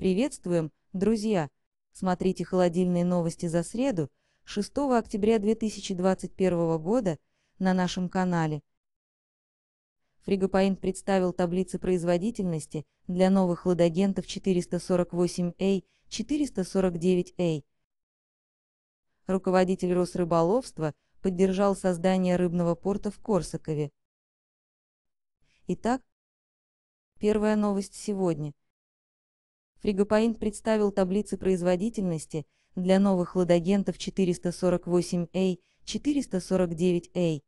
Приветствуем, друзья! Смотрите холодильные новости за среду, 6 октября 2021 года, на нашем канале. Фригопаинт представил таблицы производительности для новых ладагентов 448A, 449A. Руководитель Росрыболовства поддержал создание рыбного порта в Корсакове. Итак, первая новость сегодня – Фригопаин представил таблицы производительности для новых ладагентов 448A, 449A.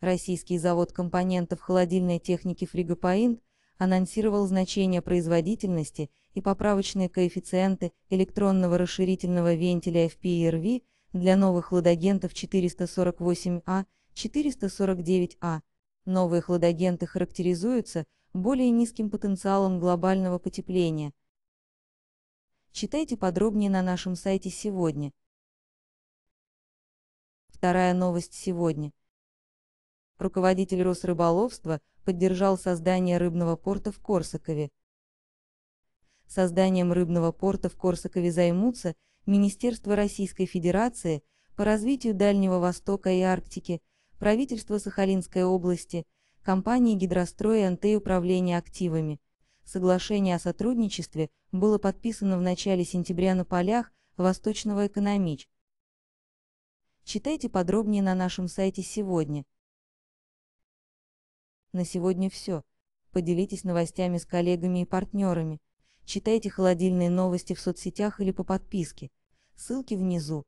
Российский завод компонентов холодильной техники Фригопаин анонсировал значения производительности и поправочные коэффициенты электронного расширительного вентиля FPRV e для новых ладагентов 448 a 449 a Новые хладагенты характеризуются более низким потенциалом глобального потепления. Читайте подробнее на нашем сайте сегодня. Вторая новость сегодня. Руководитель Росрыболовства поддержал создание рыбного порта в Корсакове. Созданием рыбного порта в Корсакове займутся Министерство Российской Федерации по развитию Дальнего Востока и Арктики, правительство Сахалинской области – компании «Гидрострой» и «НТ» управления активами. Соглашение о сотрудничестве было подписано в начале сентября на полях Восточного экономич. Читайте подробнее на нашем сайте сегодня. На сегодня все. Поделитесь новостями с коллегами и партнерами. Читайте холодильные новости в соцсетях или по подписке. Ссылки внизу.